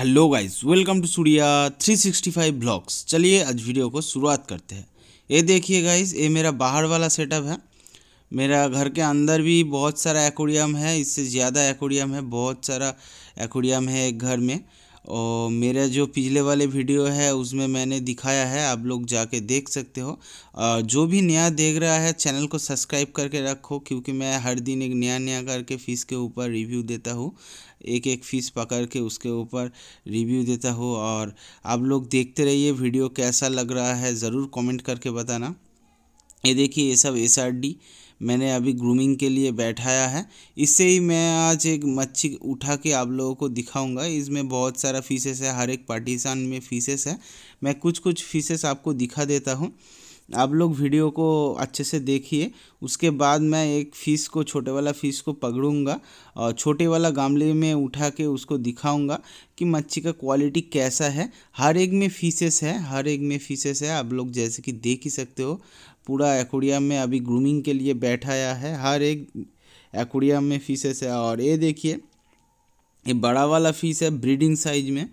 hello guys welcome to Surya 365 blogs चलिए आज video को शुरुआत करते हैं ये देखिए गाइस ये मेरा बाहर वाला सेटअप है मेरा घर के अंदर भी बहुत सारा एक्वेरियम है इससे ज़्यादा एक्वेरियम है बहुत सारा एक्वेरियम है एक घर में और मेरा जो पिछले वाले वीडियो है उसमें मैंने दिखाया है आप लोग जाके देख सकते हो और जो भी नया देख रहा है चैनल को सब्सक्राइब करके रखो क्योंकि मैं हर दिन एक नया नया करके फीस के ऊपर रिव्यू देता हूँ एक एक फीस पकड़ के उसके ऊपर रिव्यू देता हूँ और आप लोग देखते रहिए वीडियो कैसा लग रहा है ज़रूर कॉमेंट करके बताना ये देखिए ये सब एस आर डी मैंने अभी ग्रूमिंग के लिए बैठाया है इससे ही मैं आज एक मच्छी उठा के आप लोगों को दिखाऊंगा इसमें बहुत सारा फीसेस है हर एक पार्टीसान में फीसेस है मैं कुछ कुछ फीसेस आपको दिखा देता हूँ आप लोग वीडियो को अच्छे से देखिए उसके बाद मैं एक फ़ीस को छोटे वाला फ़ीस को पकड़ूंगा और छोटे वाला गमले में उठा के उसको दिखाऊंगा कि मच्छी का क्वालिटी कैसा है हर एक में फीसेस है हर एक में फीसेस है आप लोग जैसे कि देख ही सकते हो पूरा एक्वेरियम में अभी ग्रूमिंग के लिए बैठाया है हर एक एक्वेरियम में फिशेस है और ये देखिए ये बड़ा वाला फिश है ब्रीडिंग साइज में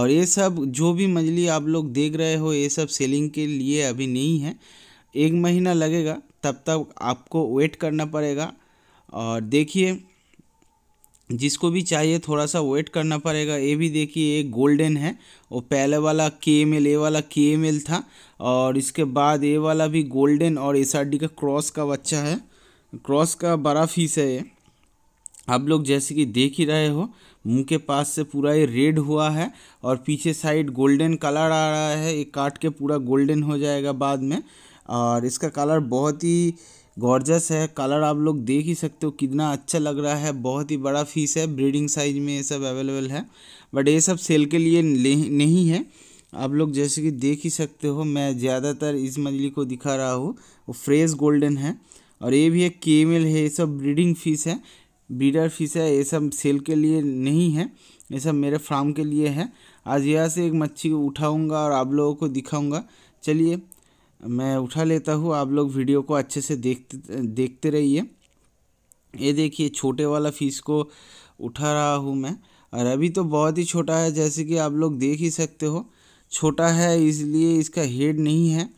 और ये सब जो भी मछली आप लोग देख रहे हो ये सब सेलिंग के लिए अभी नहीं है एक महीना लगेगा तब तक आपको वेट करना पड़ेगा और देखिए जिसको भी चाहिए थोड़ा सा वेट करना पड़ेगा ये भी देखिए ये गोल्डन है वो पहले वाला के एम एल ए वाला के एम एल था और इसके बाद ये वाला भी गोल्डन और एस आर डी का क्रॉस का बच्चा है क्रॉस का बड़ा फीस है ये आप लोग जैसे कि देख ही रहे हो मुंह के पास से पूरा ये रेड हुआ है और पीछे साइड गोल्डन कलर आ रहा है ये काट के पूरा गोल्डन हो जाएगा बाद में और इसका कलर बहुत ही गॉर्जस है कलर आप लोग देख ही सकते हो कितना अच्छा लग रहा है बहुत ही बड़ा फिश है ब्रीडिंग साइज में ये सब अवेलेबल है बट ये सब सेल के लिए नहीं है आप लोग जैसे कि देख ही सकते हो मैं ज़्यादातर इस मछली को दिखा रहा हूँ वो फ्रेश गोल्डन है और ये भी एक केमल है ये सब ब्रीडिंग फिश है ब्रीडर फिश है ये सब सेल के लिए नहीं है ये सब मेरे फार्म के लिए है आज यहाँ से एक मच्छी उठाऊँगा और आप लोगों को दिखाऊँगा चलिए मैं उठा लेता हूँ आप लोग वीडियो को अच्छे से देखते देखते रहिए ये देखिए छोटे वाला फीस को उठा रहा हूँ मैं और अभी तो बहुत ही छोटा है जैसे कि आप लोग देख ही सकते हो छोटा है इसलिए इसका हेड नहीं है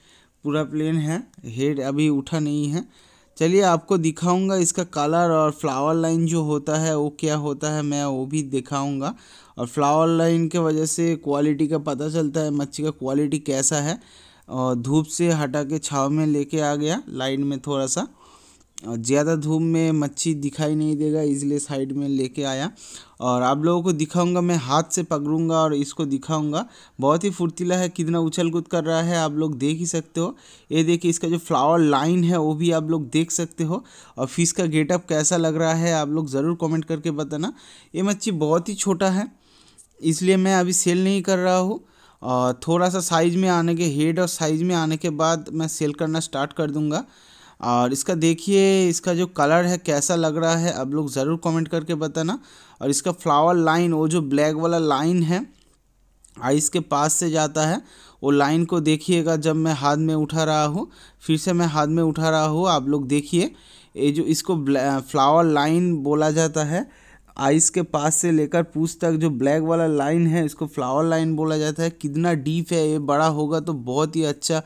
पूरा प्लेन है हेड अभी उठा नहीं है चलिए आपको दिखाऊंगा इसका कलर और फ्लावर लाइन जो होता है वो क्या होता है मैं वो भी दिखाऊंगा और फ्लावर लाइन के वजह से क्वालिटी का पता चलता है मच्छी का क्वालिटी कैसा है और धूप से हटा के छाव में लेके आ गया लाइन में थोड़ा सा और ज़्यादा धूप में मच्छी दिखाई नहीं देगा इसलिए साइड में लेके आया और आप लोगों को दिखाऊंगा मैं हाथ से पकड़ूंगा और इसको दिखाऊंगा बहुत ही फुर्तीला है कितना उछल कूद कर रहा है आप लोग देख ही सकते हो ये देखिए इसका जो फ्लावर लाइन है वो भी आप लोग देख सकते हो और फिश का गेटअप कैसा लग रहा है आप लोग ज़रूर कॉमेंट करके बताना ये मच्छी बहुत ही छोटा है इसलिए मैं अभी सेल नहीं कर रहा हूँ थोड़ा सा साइज़ में आने के हेड और साइज़ में आने के बाद मैं सेल करना स्टार्ट कर दूँगा और इसका देखिए इसका जो कलर है कैसा लग रहा है आप लोग ज़रूर कमेंट करके बताना और इसका फ्लावर लाइन वो जो ब्लैक वाला लाइन है आइस के पास से जाता है वो लाइन को देखिएगा जब मैं हाथ में उठा रहा हूँ फिर से मैं हाथ में उठा रहा हूँ आप लोग देखिए ये जो इसको फ्लावर लाइन बोला जाता है आइस के पास से लेकर पूछ तक जो ब्लैक वाला लाइन है इसको फ्लावर लाइन बोला जाता है कितना डीप है ये बड़ा होगा तो बहुत ही अच्छा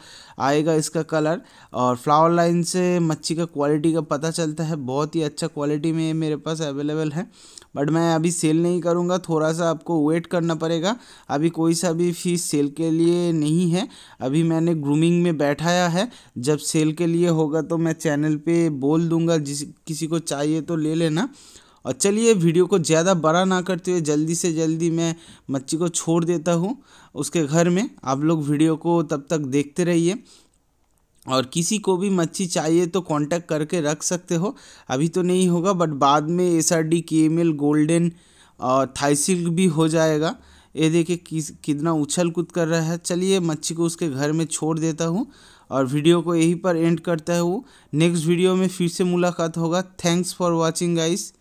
आएगा इसका कलर और फ्लावर लाइन से मच्छी का क्वालिटी का पता चलता है बहुत ही अच्छा क्वालिटी में ये मेरे पास अवेलेबल है बट मैं अभी सेल नहीं करूँगा थोड़ा सा आपको वेट करना पड़ेगा अभी कोई सा भी फ़ीस सेल के लिए नहीं है अभी मैंने ग्रूमिंग में बैठाया है जब सेल के लिए होगा तो मैं चैनल पर बोल दूँगा जिस किसी को चाहिए तो ले लेना और चलिए वीडियो को ज़्यादा बड़ा ना करते हुए जल्दी से जल्दी मैं मच्छी को छोड़ देता हूँ उसके घर में आप लोग वीडियो को तब तक देखते रहिए और किसी को भी मच्छी चाहिए तो कांटेक्ट करके रख सकते हो अभी तो नहीं होगा बट बाद में एस आर डी के एम एल गोल्डन और थाईसिल्क भी हो जाएगा ये देखिए किस कितना उछल कूद कर रहा है चलिए मच्छी को उसके घर में छोड़ देता हूँ और वीडियो को यहीं पर एंड करता हूँ नेक्स्ट वीडियो में फिर से मुलाकात होगा थैंक्स फॉर वॉचिंग गाइज़